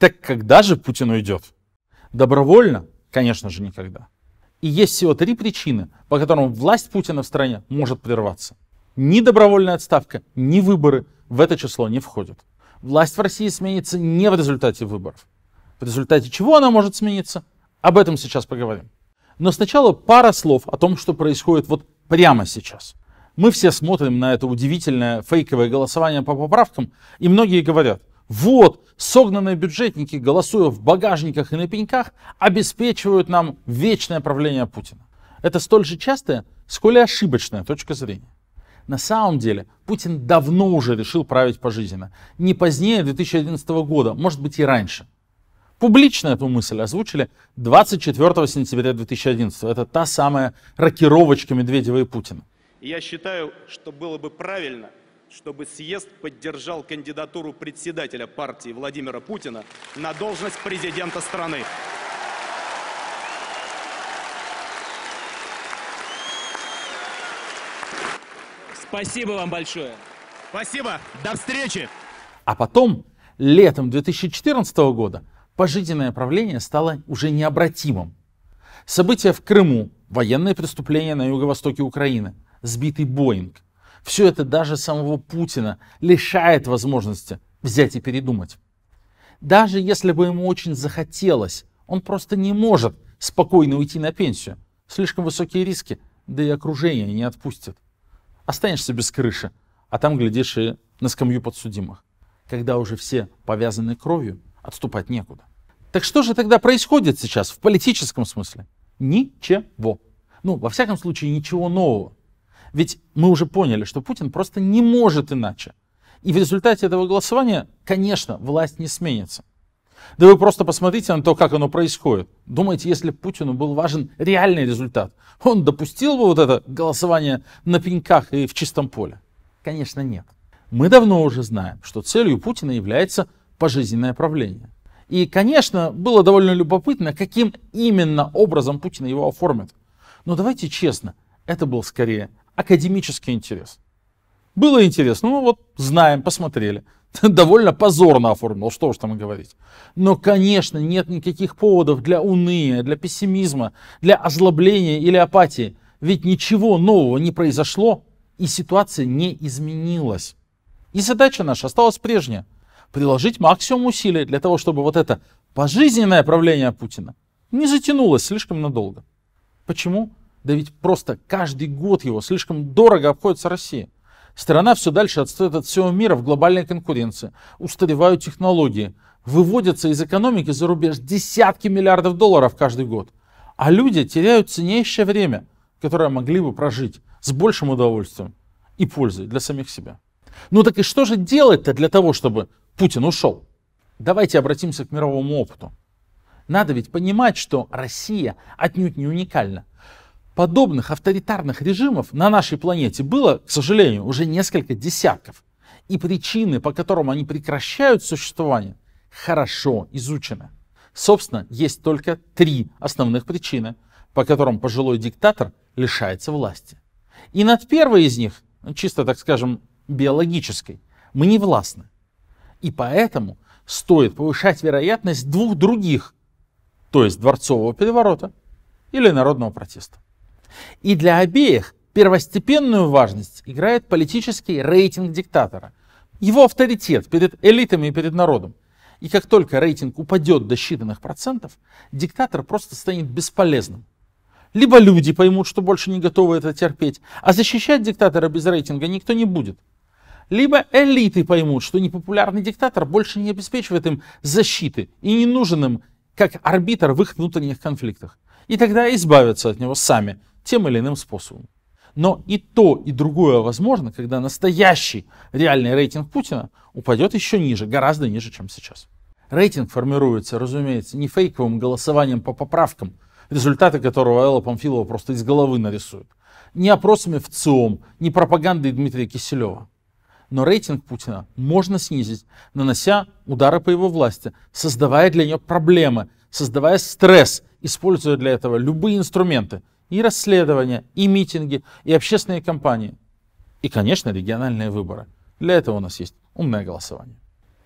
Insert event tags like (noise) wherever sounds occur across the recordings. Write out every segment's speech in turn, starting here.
Так когда же Путин уйдет? Добровольно? Конечно же, никогда. И есть всего три причины, по которым власть Путина в стране может прерваться. Ни добровольная отставка, ни выборы в это число не входят. Власть в России сменится не в результате выборов. В результате чего она может смениться? Об этом сейчас поговорим. Но сначала пара слов о том, что происходит вот прямо сейчас. Мы все смотрим на это удивительное фейковое голосование по поправкам, и многие говорят, вот, согнанные бюджетники, голосуя в багажниках и на пеньках, обеспечивают нам вечное правление Путина. Это столь же частая, сколь и ошибочная точка зрения. На самом деле, Путин давно уже решил править пожизненно. Не позднее 2011 года, может быть и раньше. Публично эту мысль озвучили 24 сентября 2011. Это та самая рокировочка Медведева и Путина. Я считаю, что было бы правильно – чтобы съезд поддержал кандидатуру председателя партии Владимира Путина на должность президента страны. Спасибо вам большое. Спасибо. До встречи. А потом, летом 2014 года, пожизненное правление стало уже необратимым. События в Крыму, военные преступления на юго-востоке Украины, сбитый Боинг – все это даже самого Путина лишает возможности взять и передумать. Даже если бы ему очень захотелось, он просто не может спокойно уйти на пенсию. Слишком высокие риски, да и окружение не отпустит. Останешься без крыши, а там, глядишь, и на скамью подсудимых. Когда уже все повязаны кровью, отступать некуда. Так что же тогда происходит сейчас в политическом смысле? Ничего. Ну, во всяком случае, ничего нового. Ведь мы уже поняли, что Путин просто не может иначе. И в результате этого голосования, конечно, власть не сменится. Да вы просто посмотрите на то, как оно происходит. Думаете, если Путину был важен реальный результат, он допустил бы вот это голосование на пеньках и в чистом поле? Конечно, нет. Мы давно уже знаем, что целью Путина является пожизненное правление. И, конечно, было довольно любопытно, каким именно образом Путина его оформят. Но давайте честно, это был скорее академический интерес. Было интересно, ну вот знаем, посмотрели. (laughs) Довольно позорно оформил, что уж там и говорить. Но, конечно, нет никаких поводов для уныния, для пессимизма, для озлобления или апатии. Ведь ничего нового не произошло, и ситуация не изменилась. И задача наша осталась прежняя. Приложить максимум усилий для того, чтобы вот это пожизненное правление Путина не затянулось слишком надолго. Почему? Да ведь просто каждый год его слишком дорого обходится России. Страна все дальше отстает от всего мира в глобальной конкуренции. Устаревают технологии. Выводятся из экономики за рубеж десятки миллиардов долларов каждый год. А люди теряют ценнейшее время, которое могли бы прожить с большим удовольствием и пользой для самих себя. Ну так и что же делать-то для того, чтобы Путин ушел? Давайте обратимся к мировому опыту. Надо ведь понимать, что Россия отнюдь не уникальна. Подобных авторитарных режимов на нашей планете было, к сожалению, уже несколько десятков. И причины, по которым они прекращают существование, хорошо изучены. Собственно, есть только три основных причины, по которым пожилой диктатор лишается власти. И над первой из них, чисто так скажем, биологической, мы не властны. И поэтому стоит повышать вероятность двух других, то есть дворцового переворота или народного протеста. И для обеих первостепенную важность играет политический рейтинг диктатора, его авторитет перед элитами и перед народом. И как только рейтинг упадет до считанных процентов, диктатор просто станет бесполезным. Либо люди поймут, что больше не готовы это терпеть, а защищать диктатора без рейтинга никто не будет. Либо элиты поймут, что непопулярный диктатор больше не обеспечивает им защиты и не нужен им как арбитр в их внутренних конфликтах. И тогда избавятся от него сами, тем или иным способом. Но и то, и другое возможно, когда настоящий реальный рейтинг Путина упадет еще ниже, гораздо ниже, чем сейчас. Рейтинг формируется, разумеется, не фейковым голосованием по поправкам, результаты которого Элла Памфилова просто из головы нарисует, не опросами в ЦИОМ, не пропагандой Дмитрия Киселева. Но рейтинг Путина можно снизить, нанося удары по его власти, создавая для нее проблемы, создавая стресс, используя для этого любые инструменты – и расследования, и митинги, и общественные кампании. И, конечно, региональные выборы. Для этого у нас есть умное голосование.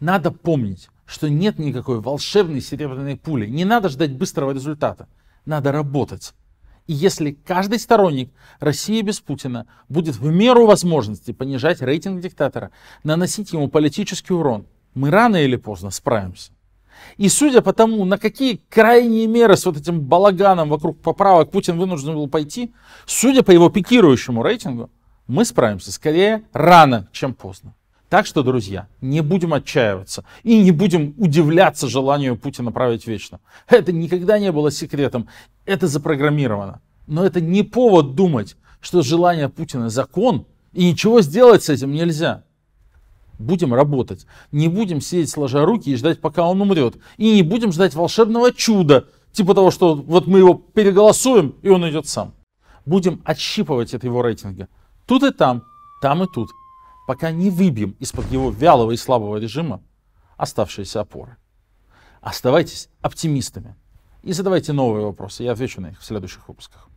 Надо помнить, что нет никакой волшебной серебряной пули. Не надо ждать быстрого результата. Надо работать. И если каждый сторонник России без Путина будет в меру возможности понижать рейтинг диктатора, наносить ему политический урон, мы рано или поздно справимся. И судя по тому, на какие крайние меры с вот этим балаганом вокруг поправок Путин вынужден был пойти, судя по его пикирующему рейтингу, мы справимся скорее рано, чем поздно. Так что, друзья, не будем отчаиваться и не будем удивляться желанию Путина править вечно. Это никогда не было секретом, это запрограммировано. Но это не повод думать, что желание Путина закон, и ничего сделать с этим нельзя будем работать. Не будем сидеть сложа руки и ждать, пока он умрет. И не будем ждать волшебного чуда, типа того, что вот мы его переголосуем, и он идет сам. Будем отщипывать от его рейтинга. Тут и там, там и тут. Пока не выбьем из-под его вялого и слабого режима оставшиеся опоры. Оставайтесь оптимистами и задавайте новые вопросы. Я отвечу на них в следующих выпусках.